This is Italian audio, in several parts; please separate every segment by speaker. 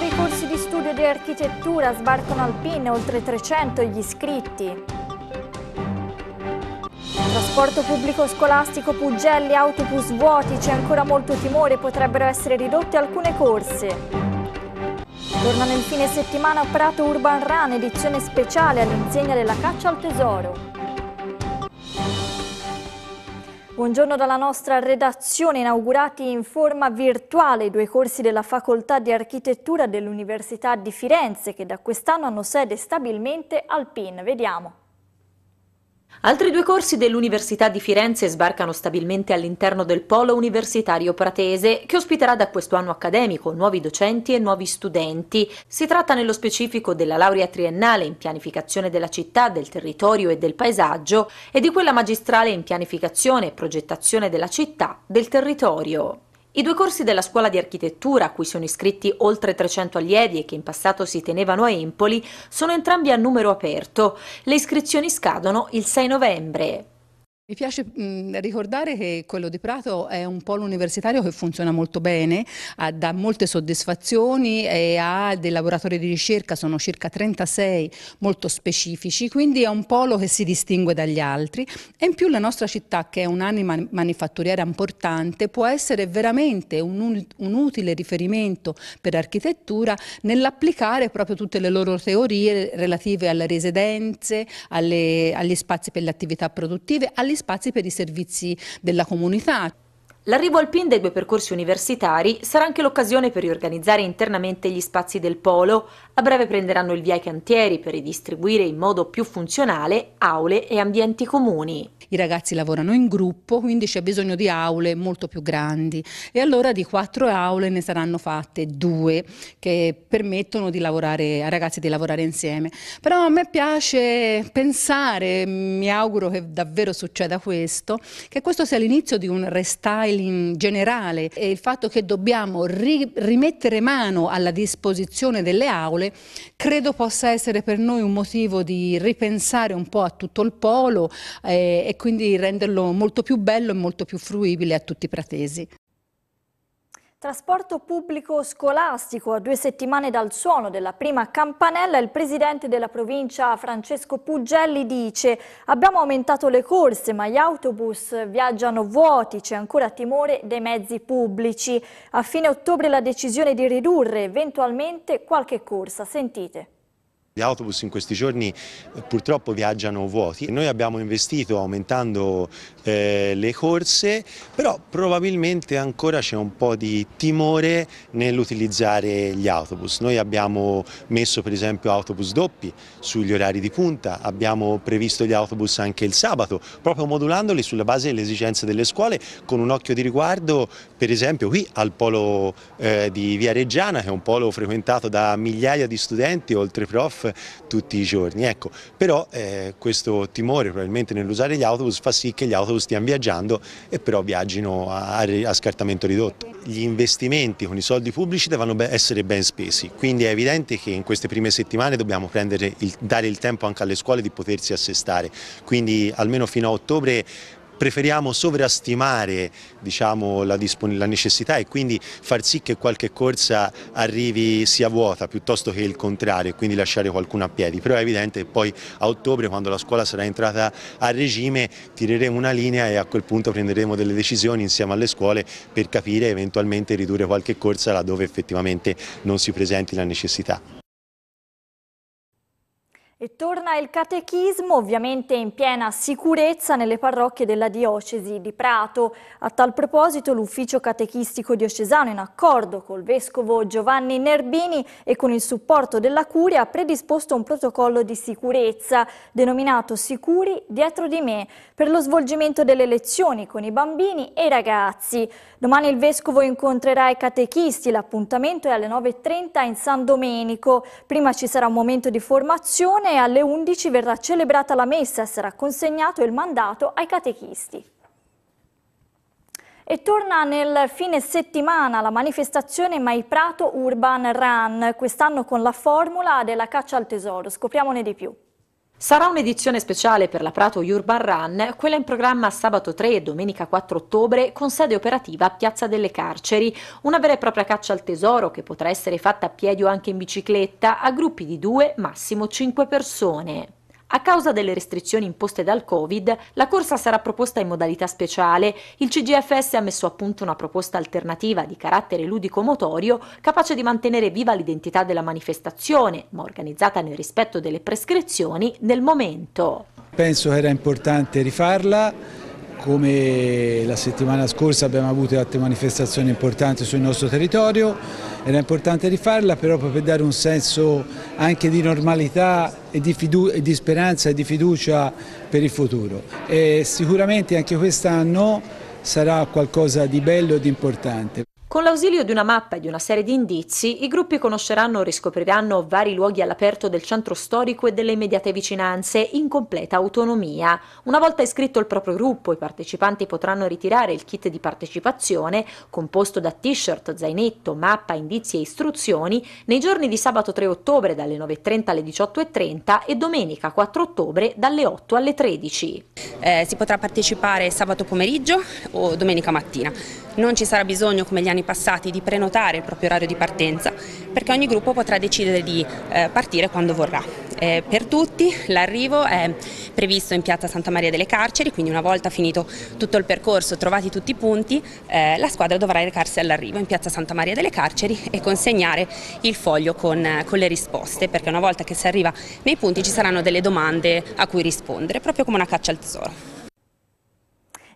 Speaker 1: Nuovi corsi di studio di architettura sbarcano al PIN oltre 300 gli iscritti. Trasporto pubblico scolastico, Pugelli, autobus vuoti, c'è ancora molto timore, potrebbero essere ridotte alcune corse. Tornano il fine settimana Prato Urban Run, edizione speciale all'insegna della caccia al tesoro. Buongiorno dalla nostra redazione, inaugurati in forma virtuale i due corsi della Facoltà di Architettura dell'Università di Firenze che da quest'anno hanno sede stabilmente al PIN. Vediamo.
Speaker 2: Altri due corsi dell'Università di Firenze sbarcano stabilmente all'interno del polo universitario pratese, che ospiterà da questo anno accademico nuovi docenti e nuovi studenti. Si tratta nello specifico della laurea triennale in pianificazione della città, del territorio e del paesaggio e di quella magistrale in pianificazione e progettazione della città, del territorio. I due corsi della scuola di architettura, a cui sono iscritti oltre 300 allievi e che in passato si tenevano a Empoli, sono entrambi a numero aperto. Le iscrizioni scadono il 6 novembre.
Speaker 3: Mi piace mm, ricordare che quello di Prato è un polo universitario che funziona molto bene, dà molte soddisfazioni e ha dei laboratori di ricerca, sono circa 36 molto specifici, quindi è un polo che si distingue dagli altri e in più la nostra città che è un'anima manifatturiera importante può essere veramente un, un utile riferimento per architettura nell'applicare proprio tutte le loro teorie relative alle residenze, alle, agli spazi per le attività produttive, agli spazi per i servizi della
Speaker 2: comunità. L'arrivo al PIN dei due percorsi universitari sarà anche l'occasione per riorganizzare internamente gli spazi del polo. A breve prenderanno il via i cantieri per ridistribuire in modo più funzionale aule e ambienti comuni i ragazzi lavorano in gruppo, quindi c'è
Speaker 3: bisogno di aule molto più grandi e allora di quattro aule ne saranno fatte due che permettono lavorare, ai ragazzi di lavorare insieme. Però a me piace pensare, mi auguro che davvero succeda questo, che questo sia l'inizio di un restyling generale e il fatto che dobbiamo ri rimettere mano alla disposizione delle aule credo possa essere per noi un motivo di ripensare un po' a tutto il polo eh, e quindi renderlo molto più bello e molto più fruibile a tutti i pratesi.
Speaker 1: Trasporto pubblico scolastico. A due settimane dal suono della prima campanella, il presidente della provincia Francesco Pugelli dice abbiamo aumentato le corse ma gli autobus viaggiano vuoti, c'è ancora timore dei mezzi pubblici. A fine ottobre la decisione di ridurre eventualmente qualche corsa. Sentite.
Speaker 4: Gli autobus in questi giorni eh, purtroppo viaggiano vuoti. Noi abbiamo investito aumentando eh, le corse, però probabilmente ancora c'è un po' di timore nell'utilizzare gli autobus. Noi abbiamo messo per esempio autobus doppi sugli orari di punta, abbiamo previsto gli autobus anche il sabato, proprio modulandoli sulla base delle esigenze delle scuole, con un occhio di riguardo per esempio qui al polo eh, di Via Reggiana, che è un polo frequentato da migliaia di studenti, oltre prof tutti i giorni. Ecco, però eh, questo timore probabilmente nell'usare gli autobus fa sì che gli autobus stiano viaggiando e però viaggino a, a scartamento ridotto. Gli investimenti con i soldi pubblici devono essere ben spesi, quindi è evidente che in queste prime settimane dobbiamo il, dare il tempo anche alle scuole di potersi assestare, quindi almeno fino a ottobre preferiamo sovrastimare diciamo, la, la, necessità e quindi far sì che qualche corsa arrivi sia vuota piuttosto che il contrario e quindi lasciare qualcuno a piedi, però è evidente che poi a ottobre quando la scuola sarà entrata a regime tireremo una linea e a quel punto prenderemo delle decisioni insieme alle scuole per capire eventualmente ridurre qualche corsa laddove effettivamente non si presenti la necessità.
Speaker 1: E torna il catechismo, ovviamente in piena sicurezza, nelle parrocchie della diocesi di Prato. A tal proposito l'ufficio catechistico diocesano, in accordo col vescovo Giovanni Nerbini e con il supporto della Curia, ha predisposto un protocollo di sicurezza denominato Sicuri dietro di me per lo svolgimento delle lezioni con i bambini e i ragazzi. Domani il vescovo incontrerà i catechisti, l'appuntamento è alle 9.30 in San Domenico. Prima ci sarà un momento di formazione e alle 11 verrà celebrata la messa e sarà consegnato il mandato ai catechisti. E torna nel fine settimana la manifestazione Mai Prato Urban Run, quest'anno con la formula della caccia al tesoro. Scopriamone di più.
Speaker 2: Sarà un'edizione speciale per la Prato Urban Run, quella in programma sabato 3 e domenica 4 ottobre con sede operativa a Piazza delle Carceri, una vera e propria caccia al tesoro che potrà essere fatta a piedi o anche in bicicletta a gruppi di due, massimo cinque persone. A causa delle restrizioni imposte dal Covid, la corsa sarà proposta in modalità speciale. Il CGFS ha messo a punto una proposta alternativa di carattere ludico-motorio capace di mantenere viva l'identità della manifestazione, ma organizzata nel rispetto delle prescrizioni nel momento.
Speaker 5: Penso che era importante rifarla come la settimana scorsa abbiamo avuto altre manifestazioni importanti sul nostro territorio, era importante rifarla però proprio per dare un senso anche di normalità e di, e di speranza e di fiducia per il futuro. E sicuramente anche quest'anno sarà qualcosa di bello e di importante.
Speaker 2: Con l'ausilio di una mappa e di una serie di indizi, i gruppi conosceranno o riscopriranno vari luoghi all'aperto del centro storico e delle immediate vicinanze in completa autonomia. Una volta iscritto il proprio gruppo, i partecipanti potranno ritirare il kit di partecipazione, composto da t-shirt, zainetto, mappa, indizi e istruzioni, nei giorni di sabato 3 ottobre dalle 9.30 alle 18.30 e domenica 4 ottobre dalle 8 alle 13. Eh, si potrà partecipare sabato pomeriggio o domenica mattina. Non ci sarà bisogno, come gli anni anni passati di prenotare il proprio orario di partenza perché ogni gruppo potrà decidere di eh, partire quando vorrà. Eh, per tutti l'arrivo è previsto in piazza Santa Maria delle Carceri, quindi una volta finito tutto il percorso, trovati tutti i punti, eh, la squadra dovrà recarsi all'arrivo in piazza Santa Maria delle Carceri e consegnare il foglio con, con le risposte, perché una volta che si arriva nei punti ci saranno delle domande a cui rispondere, proprio come una caccia al tesoro.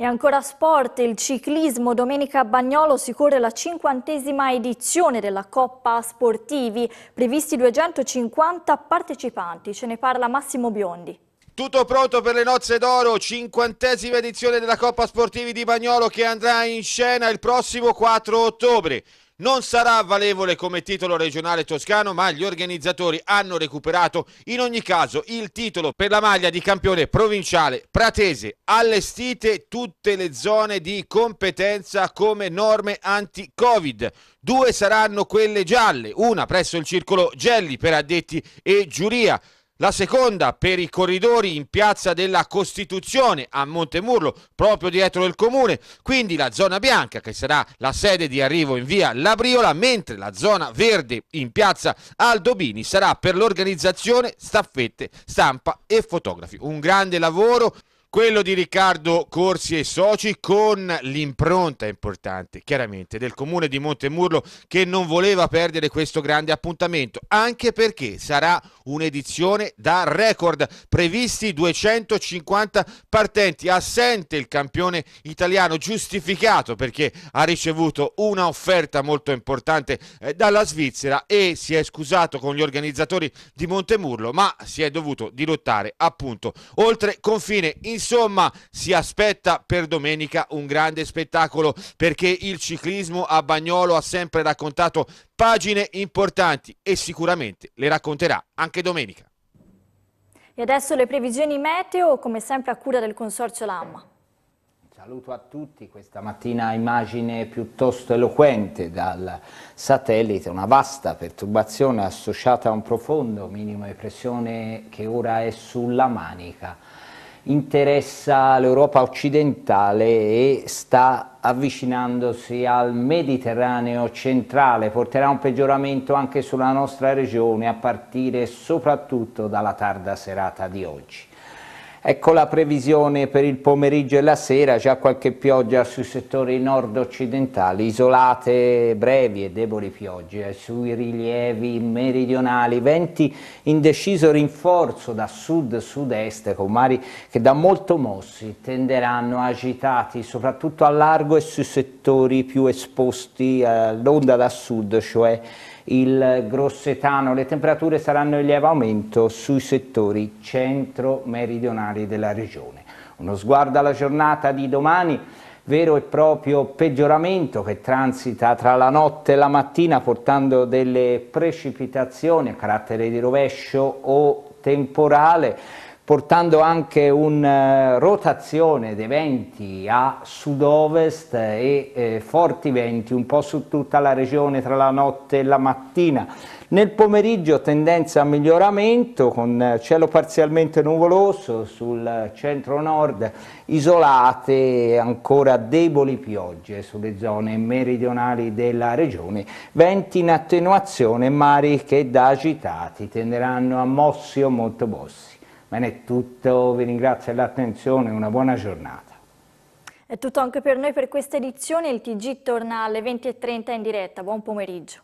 Speaker 1: E ancora sport, il ciclismo. Domenica a Bagnolo si corre la cinquantesima edizione della Coppa Sportivi, previsti 250 partecipanti. Ce ne parla Massimo Biondi.
Speaker 5: Tutto pronto per le nozze d'oro, cinquantesima edizione della Coppa Sportivi di Bagnolo che andrà in scena il prossimo 4 ottobre. Non sarà valevole come titolo regionale toscano, ma gli organizzatori hanno recuperato in ogni caso il titolo per la maglia di campione provinciale pratese, allestite tutte le zone di competenza come norme anti-Covid. Due saranno quelle gialle, una presso il circolo Gelli per addetti e giuria. La seconda per i corridori in piazza della Costituzione a Montemurlo, proprio dietro il comune, quindi la zona bianca che sarà la sede di arrivo in via Labriola, mentre la zona verde in piazza Aldobini sarà per l'organizzazione staffette, stampa e fotografi. Un grande lavoro quello di Riccardo Corsi e Soci con l'impronta importante chiaramente del comune di Montemurlo che non voleva perdere questo grande appuntamento anche perché sarà un'edizione da record previsti 250 partenti assente il campione italiano giustificato perché ha ricevuto una offerta molto importante eh, dalla Svizzera e si è scusato con gli organizzatori di Montemurlo ma si è dovuto dirottare appunto oltre confine in insomma si aspetta per domenica un grande spettacolo perché il ciclismo a Bagnolo ha sempre raccontato pagine importanti e sicuramente le racconterà anche domenica.
Speaker 1: E adesso le previsioni meteo, come sempre a cura del Consorzio Lamma.
Speaker 5: Saluto a tutti, questa
Speaker 6: mattina immagine piuttosto eloquente dal satellite, una vasta perturbazione associata a un profondo minimo di pressione che ora è sulla manica interessa l'Europa occidentale e sta avvicinandosi al Mediterraneo centrale, porterà un peggioramento anche sulla nostra regione a partire soprattutto dalla tarda serata di oggi. Ecco la previsione per il pomeriggio e la sera, già qualche pioggia sui settori nord-occidentali, isolate brevi e deboli piogge, eh, sui rilievi meridionali, venti in deciso rinforzo da sud-sud-est con mari che da molto mossi tenderanno agitati, soprattutto a largo e sui settori più esposti eh, all'onda da sud, cioè il grossetano, le temperature saranno in lieve aumento sui settori centro-meridionali della regione. Uno sguardo alla giornata di domani, vero e proprio peggioramento che transita tra la notte e la mattina portando delle precipitazioni a carattere di rovescio o temporale portando anche una eh, rotazione dei venti a sud-ovest e eh, forti venti un po' su tutta la regione tra la notte e la mattina. Nel pomeriggio tendenza a miglioramento con eh, cielo parzialmente nuvoloso sul centro-nord, isolate ancora deboli piogge sulle zone meridionali della regione, venti in attenuazione, mari che da agitati tenderanno a mossi o molto bossi. Bene, è tutto, vi ringrazio dell'attenzione e una buona giornata.
Speaker 1: È tutto anche per noi per questa edizione, il TG torna alle 20.30 in diretta, buon pomeriggio.